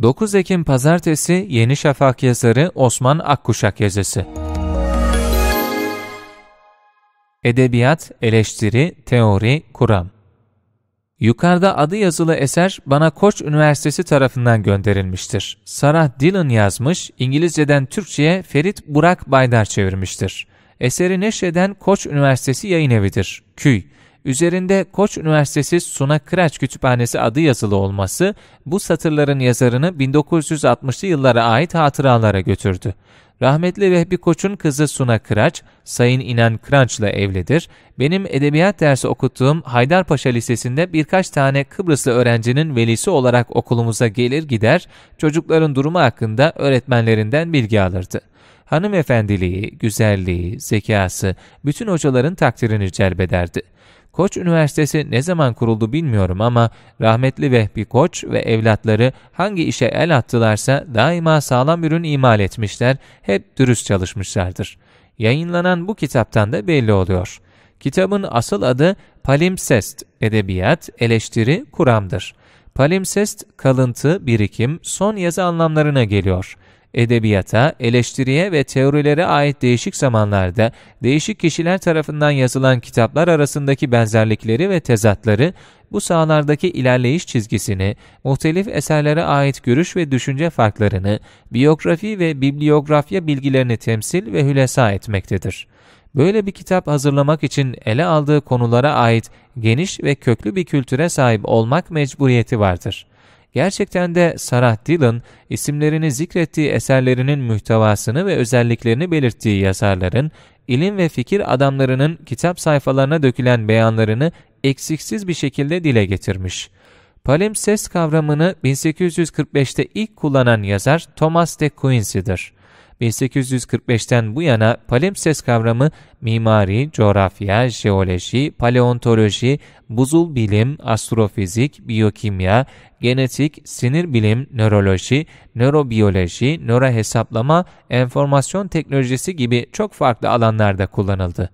9 Ekim Pazartesi Yeni Şafak yazarı Osman Akkuşak yazısı. Edebiyat, eleştiri, teori, kuram. Yukarıda adı yazılı eser bana Koç Üniversitesi tarafından gönderilmiştir. Sarah Dillon yazmış, İngilizceden Türkçe'ye Ferit Burak Baydar çevirmiştir. Eseri neşreden Koç Üniversitesi yayın evidir. Küy. Üzerinde Koç Üniversitesi Suna Kıraç Kütüphanesi adı yazılı olması bu satırların yazarını 1960'lı yıllara ait hatıralara götürdü. Rahmetli Vehbi Koç'un kızı Suna Kıraç, Sayın İnan Kıraç'la evlidir. Benim edebiyat dersi okuttuğum Haydarpaşa Lisesi'nde birkaç tane Kıbrıslı öğrencinin velisi olarak okulumuza gelir gider, çocukların durumu hakkında öğretmenlerinden bilgi alırdı. Hanımefendiliği, güzelliği, zekası bütün hocaların takdirini celbederdi. Koç Üniversitesi ne zaman kuruldu bilmiyorum ama rahmetli Vehbi Koç ve evlatları hangi işe el attılarsa daima sağlam ürün imal etmişler, hep dürüst çalışmışlardır. Yayınlanan bu kitaptan da belli oluyor. Kitabın asıl adı Palimpsest, Edebiyat, Eleştiri, Kuram'dır. Palimpsest, kalıntı, birikim, son yazı anlamlarına geliyor.'' edebiyata, eleştiriye ve teorilere ait değişik zamanlarda değişik kişiler tarafından yazılan kitaplar arasındaki benzerlikleri ve tezatları, bu sahalardaki ilerleyiş çizgisini, muhtelif eserlere ait görüş ve düşünce farklarını, biyografi ve bibliografya bilgilerini temsil ve hülesa etmektedir. Böyle bir kitap hazırlamak için ele aldığı konulara ait geniş ve köklü bir kültüre sahip olmak mecburiyeti vardır.'' Gerçekten de Sarah Dillon, isimlerini zikrettiği eserlerinin muhtevasını ve özelliklerini belirttiği yazarların, ilim ve fikir adamlarının kitap sayfalarına dökülen beyanlarını eksiksiz bir şekilde dile getirmiş. Palimpsest kavramını 1845'te ilk kullanan yazar Thomas de Quincey'dir. 1845'ten bu yana palimpsest kavramı mimari, coğrafya, jeoloji, paleontoloji, buzul bilim, astrofizik, biyokimya, genetik, sinir bilim, nöroloji, nörobiyoloji, hesaplama, enformasyon teknolojisi gibi çok farklı alanlarda kullanıldı.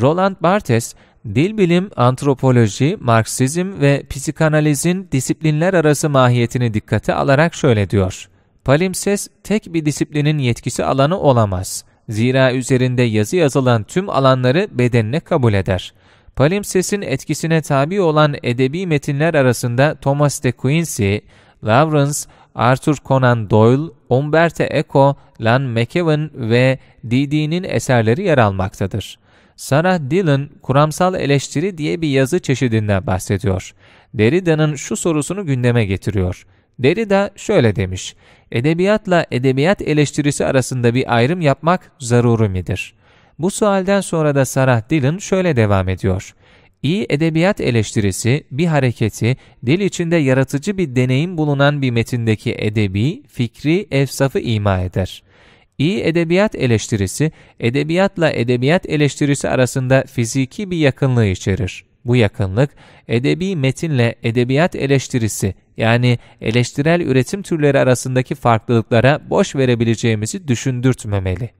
Roland Barthes, dil bilim, antropoloji, Marksizm ve psikanalizin disiplinler arası mahiyetini dikkate alarak şöyle diyor. Palimpsest tek bir disiplinin yetkisi alanı olamaz. Zira üzerinde yazı yazılan tüm alanları bedenine kabul eder. Palimpsest'in etkisine tabi olan edebi metinler arasında Thomas de Quincey, Lawrence, Arthur Conan Doyle, Umberto Eco, Lan McEwan ve D.D.'nin eserleri yer almaktadır. Sarah Dillon, kuramsal eleştiri diye bir yazı çeşidinden bahsediyor. Derrida'nın şu sorusunu gündeme getiriyor. Derrida şöyle demiş, edebiyatla edebiyat eleştirisi arasında bir ayrım yapmak zaruri midir? Bu sualden sonra da Sarah Dillon şöyle devam ediyor. İyi edebiyat eleştirisi bir hareketi dil içinde yaratıcı bir deneyim bulunan bir metindeki edebi, fikri, efsafı ima eder. İyi edebiyat eleştirisi edebiyatla edebiyat eleştirisi arasında fiziki bir yakınlığı içerir. Bu yakınlık edebi metinle edebiyat eleştirisi yani eleştirel üretim türleri arasındaki farklılıklara boş verebileceğimizi düşündürtmemeli.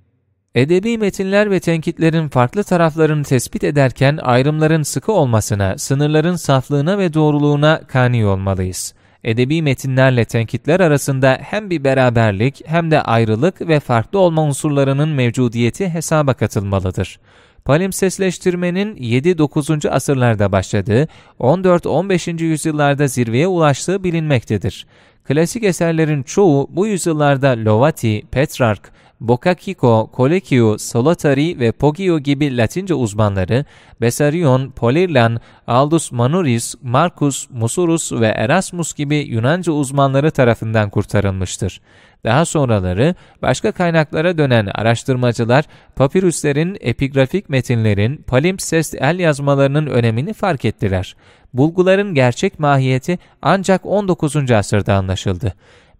Edebi metinler ve tenkitlerin farklı taraflarını tespit ederken ayrımların sıkı olmasına, sınırların saflığına ve doğruluğuna kani olmalıyız edebi metinlerle tenkitler arasında hem bir beraberlik hem de ayrılık ve farklı olma unsurlarının mevcudiyeti hesaba katılmalıdır. Palimpsestleştirmenin 7-9. asırlarda başladığı, 14-15. yüzyıllarda zirveye ulaştığı bilinmektedir. Klasik eserlerin çoğu bu yüzyıllarda Lovati, Petrarch Bokakiko, Kolekiu, Solotari ve Pogio gibi Latince uzmanları, Besarion, Polirlan, Aldus Manuris, Marcus, Musurus ve Erasmus gibi Yunanca uzmanları tarafından kurtarılmıştır. Daha sonraları başka kaynaklara dönen araştırmacılar papirüslerin epigrafik metinlerin palimpsest el yazmalarının önemini fark ettiler. Bulguların gerçek mahiyeti ancak 19. asırda anlaşıldı.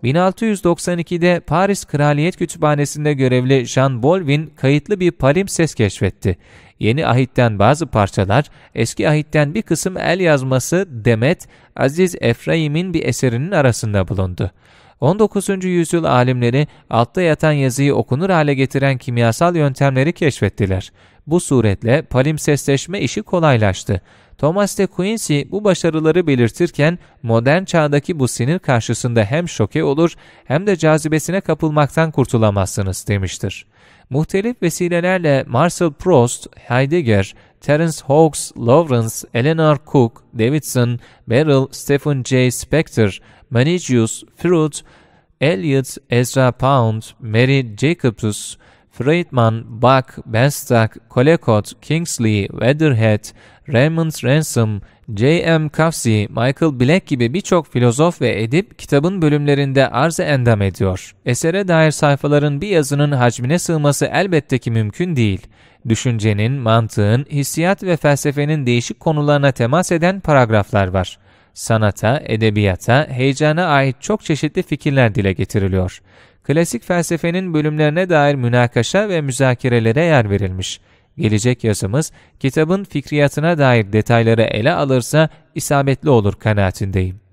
1692'de Paris Kraliyet Kütüphanesi'nde görevli Jean Bolvin kayıtlı bir palimpsest keşfetti. Yeni ahitten bazı parçalar, eski ahitten bir kısım el yazması Demet, Aziz Efraim'in bir eserinin arasında bulundu. 19. yüzyıl alimleri altta yatan yazıyı okunur hale getiren kimyasal yöntemleri keşfettiler. Bu suretle palimpsestleşme işi kolaylaştı. Thomas de Quincy bu başarıları belirtirken modern çağdaki bu sinir karşısında hem şoke olur hem de cazibesine kapılmaktan kurtulamazsınız demiştir. Muhtelif vesilelerle Marcel Proust, Heidegger, Terence Hawkes, Lawrence, Eleanor Cook, Davidson, Merrill, Stephen J. Spector, Manigius, Fruit, Elliot, Ezra Pound, Mary Jacobs, Friedman, Buck, Benstock, Kolekot, Kingsley, Weatherhead, Raymond Ransom, J.M. Kafsi, Michael Black gibi birçok filozof ve edip kitabın bölümlerinde arz endam ediyor. Esere dair sayfaların bir yazının hacmine sığması elbette ki mümkün değil. Düşüncenin, mantığın, hissiyat ve felsefenin değişik konularına temas eden paragraflar var. Sanata, edebiyata, heyecana ait çok çeşitli fikirler dile getiriliyor klasik felsefenin bölümlerine dair münakaşa ve müzakerelere yer verilmiş. Gelecek yazımız kitabın fikriyatına dair detayları ele alırsa isabetli olur kanaatindeyim.